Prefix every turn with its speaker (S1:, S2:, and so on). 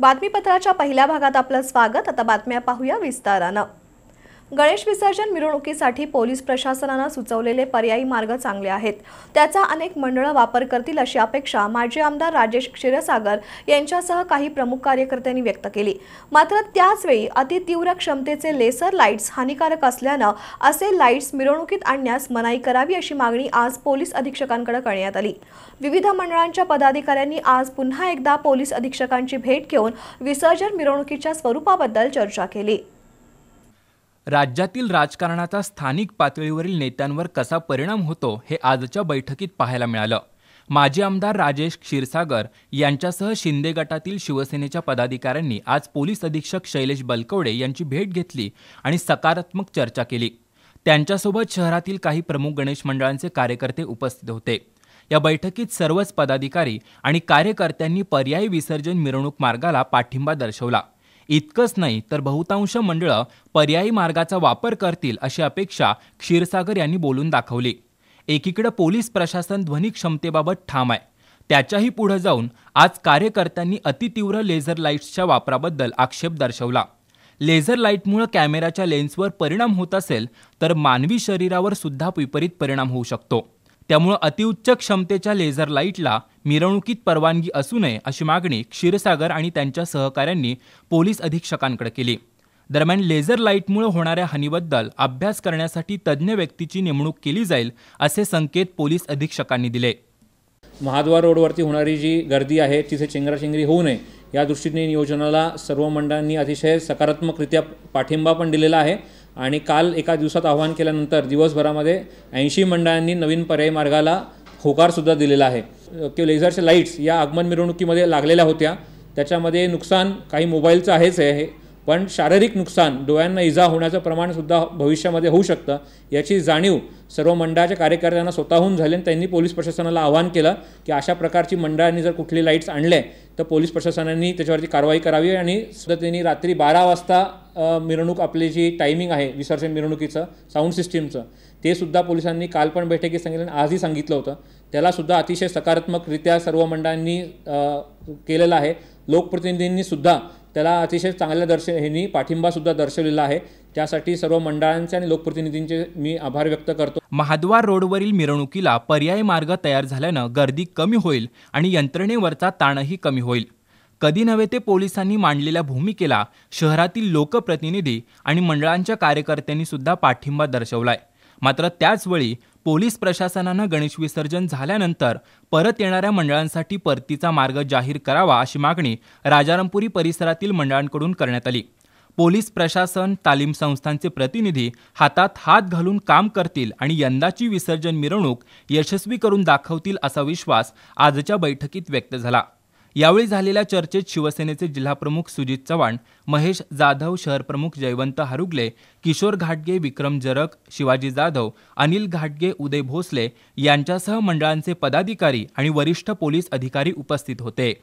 S1: बातमीपत्राच्या पहिल्या भागात आपलं स्वागत आता बातम्या पाहूया विस्तारानं गणेश विसर्जन मिरवणुकीसाठी पोलीस प्रशासनानं सुचवलेले पर्यायी मार्ग चांगले आहेत त्याचा अनेक मंडळं वापर करतील अशी अपेक्षा माजी आमदार राजेश क्षीरसागर यांच्यासह काही प्रमुख कार्यकर्त्यांनी व्यक्त केली मात्र त्याचवेळी अतितीव्र क्षमतेचे लेसर लाईट्स हानिकारक असल्यानं असे लाईट्स मिरवणुकीत आणण्यास मनाई करावी अशी मागणी आज पोलीस अधीक्षकांकडे करण्यात आली विविध मंडळांच्या पदाधिकाऱ्यांनी आज पुन्हा एकदा पोलीस अधीक्षकांची भेट घेऊन विसर्जन मिरवणुकीच्या स्वरूपाबद्दल चर्चा केली
S2: राज्यातील राजकारणाचा स्थानिक पातळीवरील नेत्यांवर कसा परिणाम होतो हे आजच्या बैठकीत पाहायला मिळालं माजी आमदार राजेश क्षीरसागर यांच्यासह शिंदे गटातील शिवसेनेच्या पदाधिकाऱ्यांनी आज पोलीस अधीक्षक शैलेश बलकवडे यांची भेट घेतली आणि सकारात्मक चर्चा केली त्यांच्यासोबत शहरातील काही प्रमुख गणेश मंडळांचे कार्यकर्ते उपस्थित होते या बैठकीत सर्वच पदाधिकारी आणि कार्यकर्त्यांनी पर्यायी विसर्जन मिरवणूक मार्गाला पाठिंबा दर्शवला इतकंच नाही तर बहुतांश मंडळं पर्यायी मार्गाचा वापर करतील अशी अपेक्षा क्षीरसागर यांनी बोलून दाखवली एकीकडे पोलीस प्रशासन ध्वनी क्षमतेबाबत ठाम आहे त्याच्याही पुढं जाऊन आज कार्यकर्त्यांनी अतितीव्र लेझर लाईट्सच्या वापराबद्दल आक्षेप दर्शवला लेझर लाईटमुळं कॅमेराच्या लेन्सवर परिणाम होत असेल तर मानवी शरीरावर सुद्धा विपरीत परिणाम होऊ शकतो त्यामुळं अतिउच्च क्षमतेच्या लेझर लाईटला मिरवणुकीत परवानगी असू नये अशी मागणी क्षीरसागर आणि त्यांच्या सहकाऱ्यांनी पोलीस अधीक्षकांकडे केली दरम्यान लेझर लाईटमुळे होणाऱ्या हानीबद्दल अभ्यास करण्यासाठी तज्ज्ञ व्यक्तीची नेमणूक केली जाईल असे संकेत पोलीस
S3: अधीक्षकांनी दिले महाद्वार रोडवरती होणारी जी गर्दी आहे तिथे चेंगराचेंगरी होऊ नये या दृष्टीने नियोजनाला सर्व मंडळांनी अतिशय सकारात्मकरित्या पाठिंबा पण दिलेला आहे आणि काल एका दिवसात आव्हान केल्यानंतर दिवसभरामध्ये ऐंशी मंडळांनी नवीन पर्याय मार्गाला होकारसुद्धा दिलेला आहे की लेझरच्या लाईट्स या आगमन मिरवणुकीमध्ये लागलेल्या होत्या त्याच्यामध्ये नुकसान काही मोबाईलचं आहेच आहे पण शारीरिक नुकसान डोळ्यांना इजा होण्याचं प्रमाणसुद्धा भविष्यामध्ये होऊ शकतं याची जाणीव सर्व मंडळाच्या कार्यकर्त्यांना स्वतःहून झाली आणि त्यांनी पोलीस प्रशासनाला आवाहन केलं की अशा प्रकारची मंडळांनी जर कुठली लाईट्स आणले तर पोलीस प्रशासनाने त्याच्यावरती कारवाई करावी आणि त्यांनी रात्री बारा वाजता मिरवणूक आपली जी टायमिंग आहे विसर्जन मिरवणुकीचं साऊंड सिस्टीमचं ते सुद्धा पोलिसांनी काल पण बैठकीत सांगितलं आणि आजही सांगितलं होतं त्यालासुद्धा अतिशय सकारात्मकरित्या सर्व मंडळांनी केलेलं आहे लोकप्रतिनिधींनी सुद्धा त्याला अतिशय चांगल्या दर्श पाठिंबा सुद्धा दर्शवलेला आहे त्यासाठी सर्व मंडळांचे आणि लोकप्रतिनिधींचे मी आभार व्यक्त करतो
S2: महाद्वार रोडवरील मिरवणुकीला पर्याय मार्ग तयार झाल्यानं गर्दी कमी होईल आणि यंत्रणेवरचा ताणही कमी होईल कधी नव्हे ते पोलिसांनी मांडलेल्या भूमिकेला शहरातील लोकप्रतिनिधी आणि मंडळांच्या कार्यकर्त्यांनी सुद्धा पाठिंबा दर्शवलाय मात्र त्याचवेळी पोलीस प्रशासनानं गणेश विसर्जन झाल्यानंतर परत येणाऱ्या मंडळांसाठी परतीचा मार्ग जाहीर करावा अशी मागणी राजारामपुरी परिसरातील मंडळांकडून करण्यात आली पोलीस प्रशासन तालीम संस्थांचे प्रतिनिधी हातात हात घालून काम करतील आणि यंदाची विसर्जन मिरवणूक यशस्वी करून दाखवतील असा विश्वास आजच्या बैठकीत व्यक्त झाला यावेळी झालेल्या चर्चेत शिवसेनेचे जिल्हाप्रमुख सुजित चव्हाण महेश जाधव शहरप्रमुख जयवंत हरुगले किशोर घाटगे विक्रम जरक शिवाजी जाधव अनिल घाटगे उदय भोसले यांच्यासह मंडळांचे पदाधिकारी आणि वरिष्ठ पोलीस अधिकारी उपस्थित होते